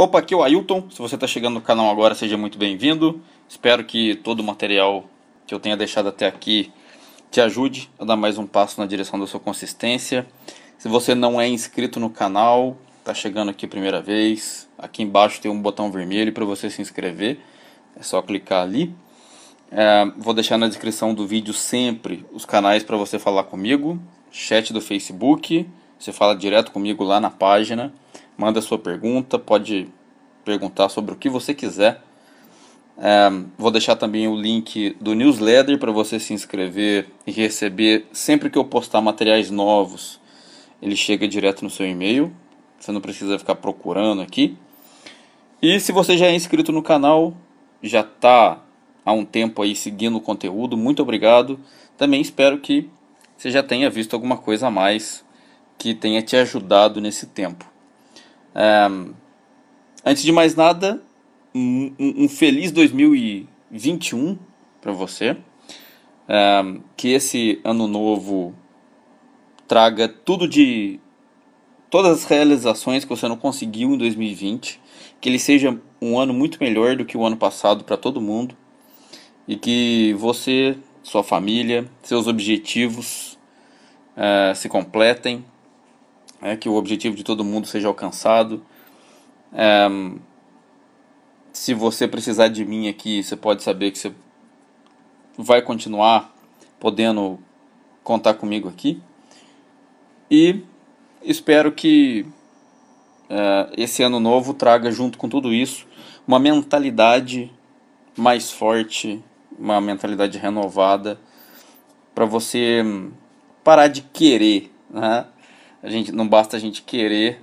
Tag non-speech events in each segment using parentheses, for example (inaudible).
Opa, aqui é o Ailton. Se você está chegando no canal agora, seja muito bem-vindo. Espero que todo o material que eu tenha deixado até aqui te ajude a dar mais um passo na direção da sua consistência. Se você não é inscrito no canal, está chegando aqui a primeira vez, aqui embaixo tem um botão vermelho para você se inscrever. É só clicar ali. É, vou deixar na descrição do vídeo sempre os canais para você falar comigo, chat do Facebook. Você fala direto comigo lá na página manda sua pergunta, pode perguntar sobre o que você quiser. É, vou deixar também o link do newsletter para você se inscrever e receber sempre que eu postar materiais novos. Ele chega direto no seu e-mail. Você não precisa ficar procurando aqui. E se você já é inscrito no canal, já está há um tempo aí seguindo o conteúdo, muito obrigado. Também espero que você já tenha visto alguma coisa a mais que tenha te ajudado nesse tempo antes de mais nada, um, um feliz 2021 para você. que esse ano novo traga tudo de. todas as realizações que você não conseguiu em 2020. Que ele seja um ano muito melhor do que o ano passado para todo mundo. E que você, sua família, seus objetivos eh, se completem é, que o objetivo de todo mundo seja alcançado. É, se você precisar de mim aqui, você pode saber que você vai continuar podendo contar comigo aqui. E espero que é, esse ano novo traga, junto com tudo isso, uma mentalidade mais forte, uma mentalidade renovada, para você parar de querer, né? a gente não basta a gente querer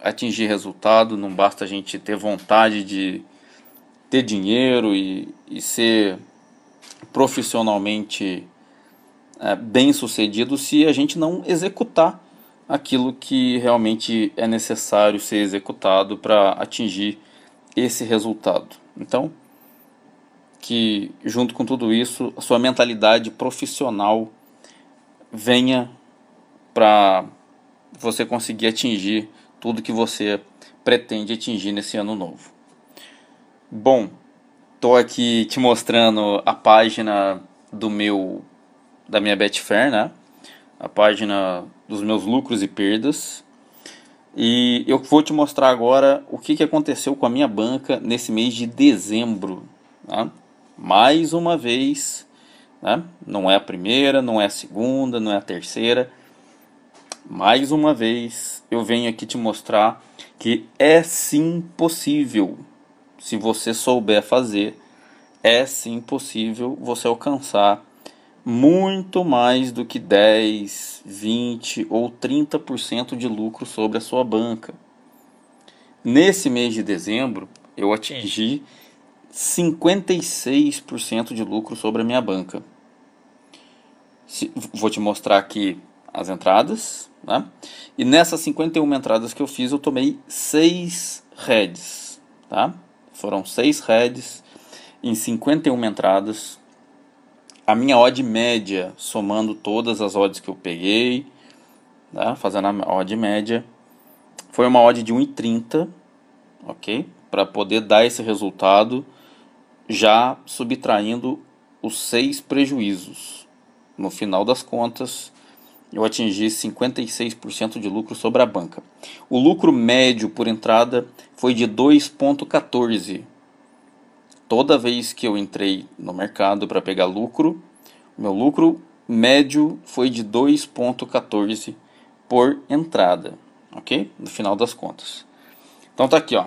atingir resultado, não basta a gente ter vontade de ter dinheiro e, e ser profissionalmente é, bem sucedido se a gente não executar aquilo que realmente é necessário ser executado para atingir esse resultado. Então, que junto com tudo isso, a sua mentalidade profissional venha para você conseguir atingir tudo que você pretende atingir nesse ano novo. Bom, tô aqui te mostrando a página do meu da minha Betfair, né? A página dos meus lucros e perdas. E eu vou te mostrar agora o que, que aconteceu com a minha banca nesse mês de dezembro. Né? Mais uma vez, né? não é a primeira, não é a segunda, não é a terceira mais uma vez, eu venho aqui te mostrar que é sim possível. Se você souber fazer, é sim possível você alcançar muito mais do que 10, 20 ou 30% de lucro sobre a sua banca. Nesse mês de dezembro, eu atingi 56% de lucro sobre a minha banca. Se, vou te mostrar aqui as entradas, né? E nessas 51 entradas que eu fiz, eu tomei 6 heads, tá? Foram 6 heads em 51 entradas. A minha odd média, somando todas as odds que eu peguei, tá? fazendo a odd média, foi uma odd de 1,30, ok? Para poder dar esse resultado, já subtraindo os seis prejuízos. No final das contas, eu atingi 56% de lucro sobre a banca. O lucro médio por entrada foi de 2,14. Toda vez que eu entrei no mercado para pegar lucro, meu lucro médio foi de 2,14 por entrada, ok? No final das contas. Então tá aqui, ó.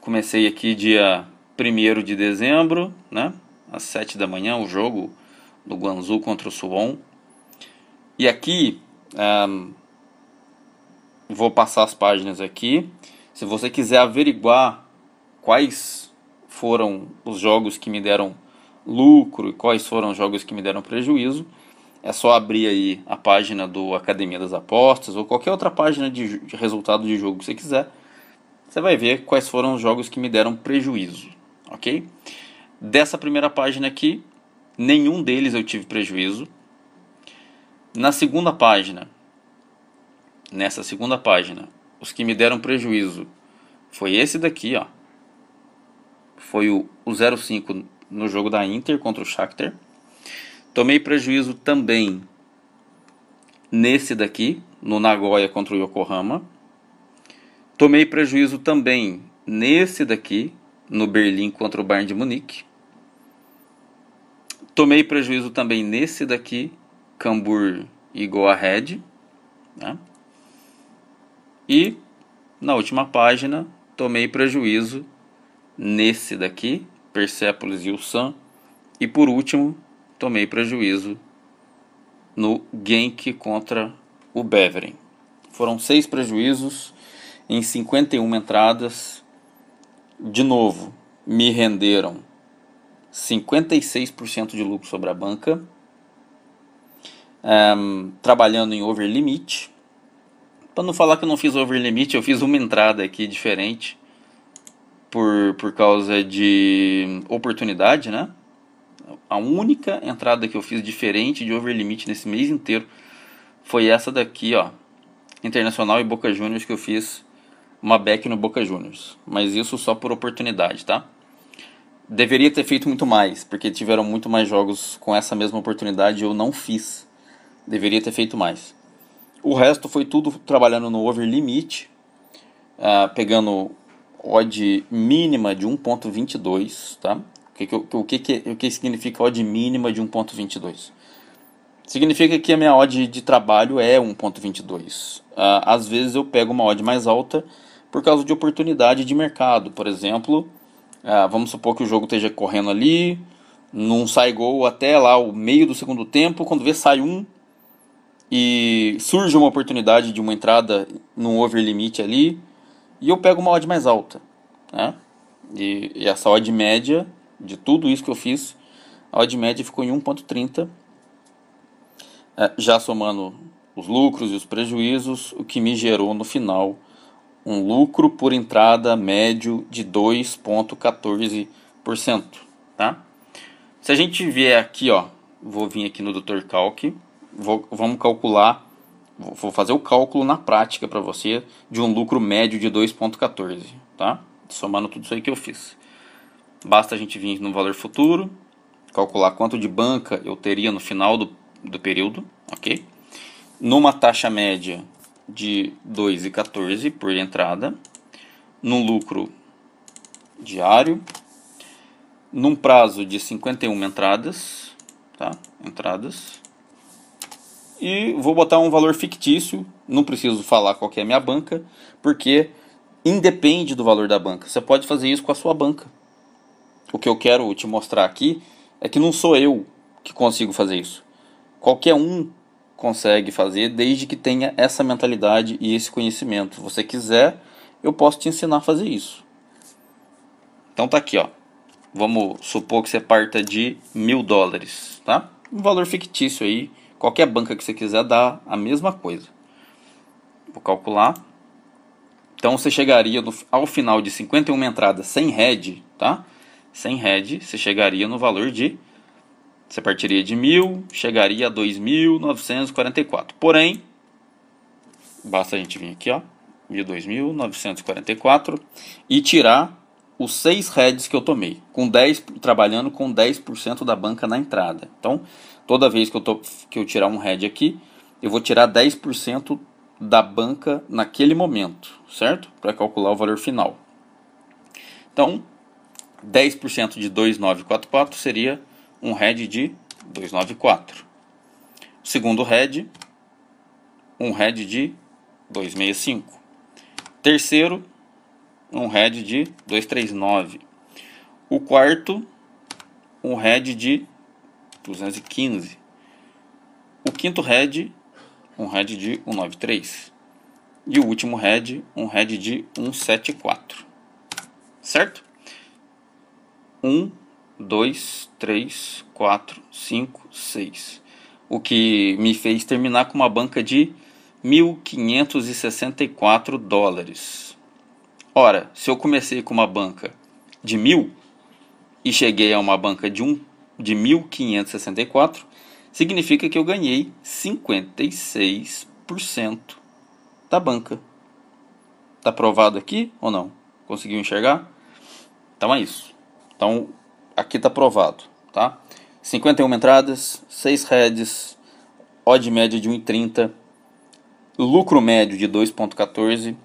Comecei aqui dia 1 de dezembro, né? Às 7 da manhã, o jogo do Guangzhou contra o Suwon e aqui, um, vou passar as páginas aqui. Se você quiser averiguar quais foram os jogos que me deram lucro e quais foram os jogos que me deram prejuízo, é só abrir aí a página do Academia das Apostas ou qualquer outra página de, de resultado de jogo que você quiser. Você vai ver quais foram os jogos que me deram prejuízo, ok? Dessa primeira página aqui, nenhum deles eu tive prejuízo. Na segunda página, nessa segunda página, os que me deram prejuízo foi esse daqui, ó. Foi o, o 05 no jogo da Inter contra o Shakhtar. Tomei prejuízo também nesse daqui, no Nagoya contra o Yokohama. Tomei prejuízo também nesse daqui, no Berlim contra o Bayern de Munique. Tomei prejuízo também nesse daqui Cambur e Go Ahead. Né? E na última página, tomei prejuízo nesse daqui, Persepolis e o Sun. E por último, tomei prejuízo no Genk contra o Beveren. Foram seis prejuízos em 51 entradas. De novo, me renderam 56% de lucro sobre a banca, um, trabalhando em over limit. Para não falar que eu não fiz over limit, eu fiz uma entrada aqui diferente por, por causa de oportunidade, né? A única entrada que eu fiz diferente de over limit nesse mês inteiro foi essa daqui, ó. Internacional e Boca Juniors que eu fiz uma back no Boca Juniors, mas isso só por oportunidade, tá? Deveria ter feito muito mais, porque tiveram muito mais jogos com essa mesma oportunidade e eu não fiz. Deveria ter feito mais. O resto foi tudo trabalhando no over limite, uh, ah, pegando odd mínima de 1.22, tá? O que, que, o que, que, o que significa odd mínima de 1.22? Significa que a minha odd de trabalho é 1.22. Uh, ah, às vezes eu pego uma odd mais alta por causa de oportunidade de mercado. Por exemplo, uh, vamos supor que o jogo esteja correndo ali, não sai gol até lá o meio do segundo tempo, quando vê sai um, e surge uma oportunidade de uma entrada num over limite ali e eu pego uma odd mais alta, né? E, e essa odd média de tudo isso que eu fiz, a odd média ficou em 1.30, é, já somando os lucros e os prejuízos, o que me gerou no final um lucro por entrada médio de 2.14%, tá? Se a gente vier aqui, ó, vou vir aqui no Dr. Calque, vou, vamos calcular, vou fazer o cálculo na prática para você de um lucro médio de 2,14, tá? Somando tudo isso aí que eu fiz. Basta a gente vir no valor futuro, calcular quanto de banca eu teria no final do, do período, ok? Numa taxa média de 2,14 por entrada, num lucro diário, num prazo de 51 entradas, tá? Entradas e vou botar um valor fictício, não preciso falar qual é a minha banca, porque independe do valor da banca. Você pode fazer isso com a sua banca. O que eu quero te mostrar aqui é que não sou eu que consigo fazer isso. Qualquer um consegue fazer desde que tenha essa mentalidade e esse conhecimento. Se você quiser, eu posso te ensinar a fazer isso. Então tá aqui, ó. Vamos supor que você parta de mil dólares, tá? Um valor fictício aí Qualquer banca que você quiser dá a mesma coisa. Vou calcular. Então você chegaria no, ao final de 51 entradas sem head, tá? Sem head, você chegaria no valor de você partiria de 1000, chegaria a 2944. Porém, basta a gente vir aqui, ó, 2944 e tirar os 6 heads que eu tomei, com 10 trabalhando com 10% da banca na entrada. Então, toda vez que eu, tô, que eu tirar um head aqui, eu vou tirar 10% da banca naquele momento, certo? Para calcular o valor final. Então, 10% de 2944 seria um head de 294. segundo head, um head de 265. Terceiro, um head de 239. O quarto, um head de 215. O quinto head, um head de 193. E o último head, um head de 174. Certo? 1, 2, 3, 4, 5, 6. O que me fez terminar com uma banca de 1.564 dólares. Ora, se eu comecei com uma banca de 1.000 e cheguei a uma banca de um de 1564, significa que eu ganhei 56% da banca. Tá provado aqui ou não? Conseguiu enxergar? Então é isso. Então aqui tá provado, tá? 51 entradas, 6 heads, odd média de 1,30, lucro médio de 2,14,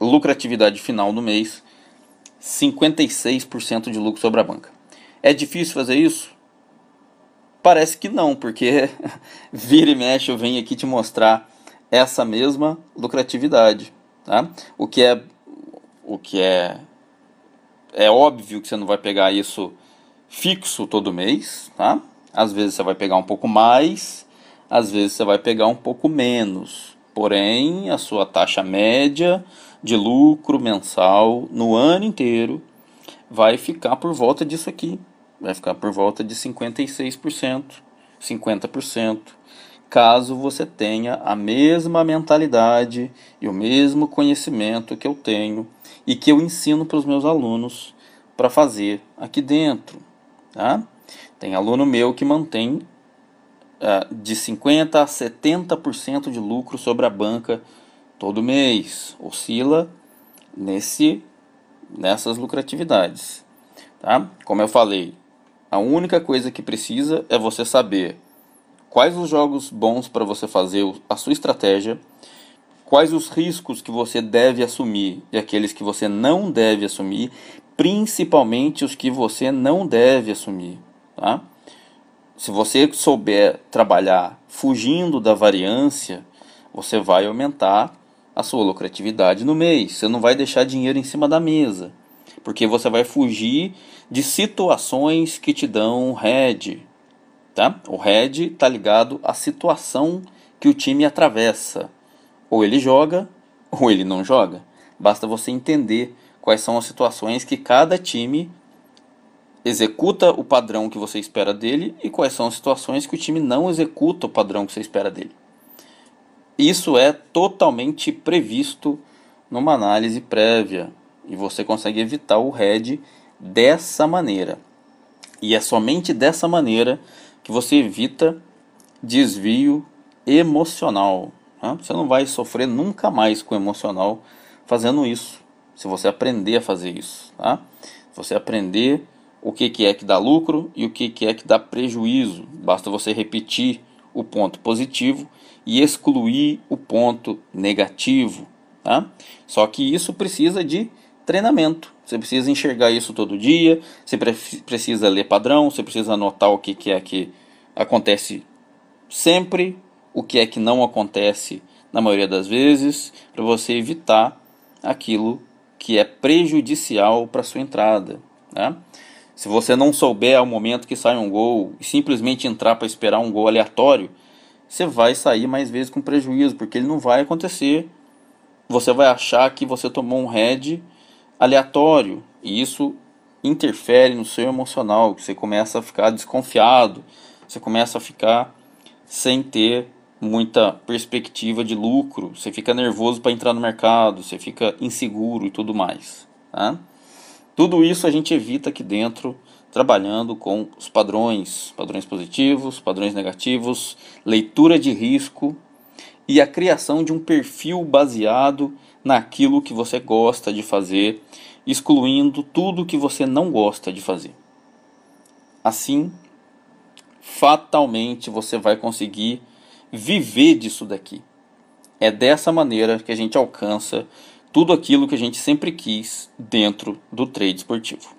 lucratividade final no mês, 56% de lucro sobre a banca. É difícil fazer isso? Parece que não, porque (laughs) vira e mexe eu venho aqui te mostrar essa mesma lucratividade, tá? O que é o que é é óbvio que você não vai pegar isso fixo todo mês, tá? Às vezes você vai pegar um pouco mais, às vezes você vai pegar um pouco menos. Porém, a sua taxa média de lucro mensal no ano inteiro vai ficar por volta disso aqui, vai ficar por volta de 56%, 50%, caso você tenha a mesma mentalidade e o mesmo conhecimento que eu tenho e que eu ensino para os meus alunos para fazer aqui dentro. Tá? Tem aluno meu que mantém uh, de 50% a 70% de lucro sobre a banca todo mês, oscila nesse nessas lucratividades. Tá? Como eu falei, a única coisa que precisa é você saber quais os jogos bons para você fazer a sua estratégia, quais os riscos que você deve assumir e aqueles que você não deve assumir, principalmente os que você não deve assumir, tá? Se você souber trabalhar fugindo da variância, você vai aumentar a sua lucratividade no mês. Você não vai deixar dinheiro em cima da mesa, porque você vai fugir de situações que te dão head. Tá? O head está ligado à situação que o time atravessa. Ou ele joga, (laughs) ou ele não joga. Basta você entender quais são as situações que cada time executa o padrão que você espera dele e quais são as situações que o time não executa o padrão que você espera dele. Isso é totalmente previsto numa análise prévia e você consegue evitar o head dessa maneira. E é somente dessa maneira que você evita desvio emocional. Né? Você não vai sofrer nunca mais com emocional fazendo isso. Se você aprender a fazer isso, tá? Você aprender o que, que é que dá lucro e o que, que é que dá prejuízo. Basta você repetir o ponto positivo e excluir o ponto negativo. Tá? Só que isso precisa de treinamento. Você precisa enxergar isso todo dia, você precisa ler padrão, você precisa anotar o que, que é que acontece sempre, o que é que não acontece na maioria das vezes, para você evitar aquilo que é prejudicial para sua entrada. Né? Se você não souber ao momento que sai um gol e simplesmente entrar para esperar um gol aleatório, você vai sair mais vezes com prejuízo, porque ele não vai acontecer. Você vai achar que você tomou um head aleatório e isso interfere no seu emocional, você começa a ficar desconfiado, você começa a ficar sem ter muita perspectiva de lucro, você fica nervoso para entrar no mercado, você fica inseguro e tudo mais. Tá? Tudo isso a gente evita aqui dentro, trabalhando com os padrões, padrões positivos, padrões negativos, leitura de risco e a criação de um perfil baseado naquilo que você gosta de fazer, excluindo tudo que você não gosta de fazer. Assim, fatalmente você vai conseguir viver disso daqui. É dessa maneira que a gente alcança tudo aquilo que a gente sempre quis dentro do trade esportivo.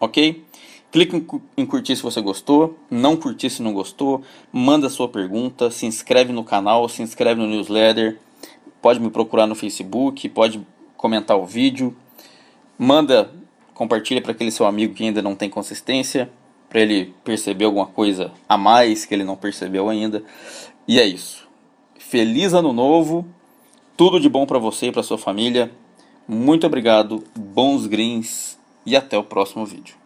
Ok? Clique em curtir se você gostou, não curtir se não gostou, manda sua pergunta, se inscreve no canal, se inscreve no newsletter, pode me procurar no Facebook, pode comentar o vídeo, manda, compartilha para aquele seu amigo que ainda não tem consistência, para ele perceber alguma coisa a mais que ele não percebeu ainda. E é isso. Feliz ano novo, tudo de bom para você e para sua família. Muito obrigado, bons greens e até o próximo vídeo.